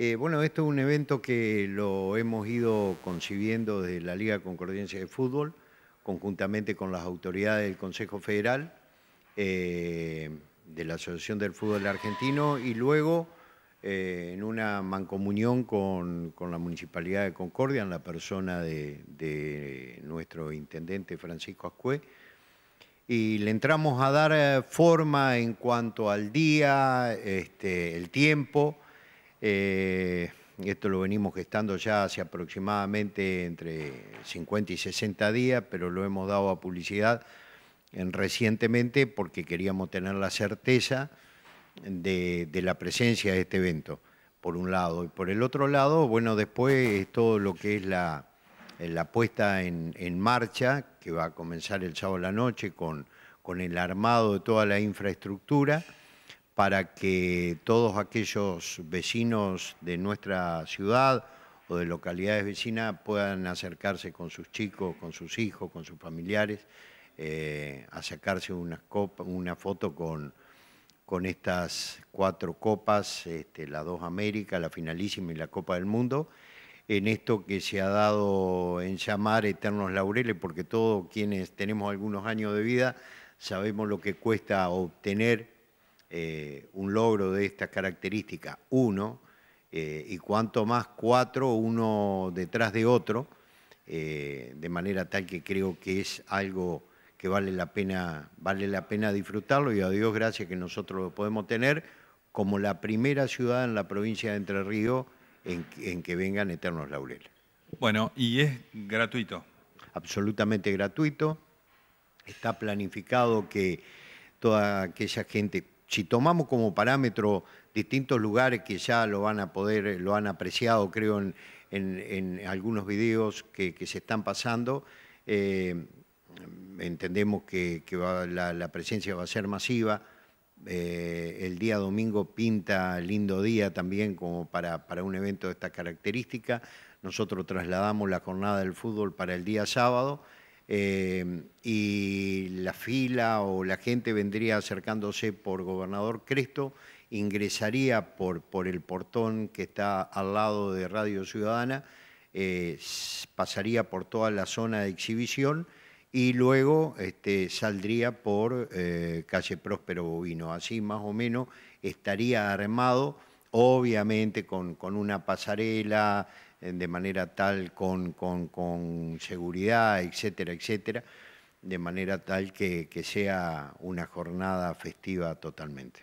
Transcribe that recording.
Eh, bueno, esto es un evento que lo hemos ido concibiendo desde la Liga Concordiencia de Fútbol, conjuntamente con las autoridades del Consejo Federal, eh, de la Asociación del Fútbol Argentino y luego eh, en una mancomunión con, la Municipalidad de Concordia, en la persona de, nuestro intendente Francisco Ascue. Y le entramos a dar forma en cuanto al día, este, el tiempo eh, esto lo venimos gestando ya hace aproximadamente entre 50 y 60 días, pero lo hemos dado a publicidad en recientemente porque queríamos tener la certeza de, la presencia de este evento, por un lado. Y por el otro lado, bueno, después es todo lo que es la, puesta en, marcha, que va a comenzar el sábado a la noche con el armado de toda la infraestructura para que todos aquellos vecinos de nuestra ciudad o de localidades vecinas puedan acercarse con sus chicos, con sus hijos, con sus familiares, eh, a sacarse una, copa, una foto con, con estas cuatro copas, este, las dos América, la finalísima y la Copa del Mundo, en esto que se ha dado en llamar Eternos Laureles, porque todos quienes tenemos algunos años de vida sabemos lo que cuesta obtener eh, un logro de esta característica, uno, eh, y cuanto más cuatro, uno detrás de otro, eh, de manera tal que creo que es algo que vale la pena, vale la pena disfrutarlo y a Dios gracias que nosotros lo podemos tener como la primera ciudad en la provincia de Entre Ríos en que vengan eternos laureles. Bueno, y es gratuito. Absolutamente gratuito. Está planificado que toda aquella gente si tomamos como parámetro distintos lugares que ya lo van a poder, lo han apreciado creo en, algunos videos que, se están pasando, eh, entendemos que, la, presencia va a ser masiva. Eh, el día domingo pinta lindo día también como para, para un evento de esta característica. Nosotros trasladamos la jornada del fútbol para el día sábado Em, y la fila o la gente vendría acercándose por Gobernador Cresto, ingresaría por, por el portón que está al lado de Radio Ciudadana, eh, pasaría por toda la zona de exhibición y luego este, saldría por eh, calle Próspero Bovino. Así más o menos estaría armado, obviamente con una pasarela, de manera tal, con, seguridad, etcétera, etcétera, de manera tal que sea una jornada festiva totalmente.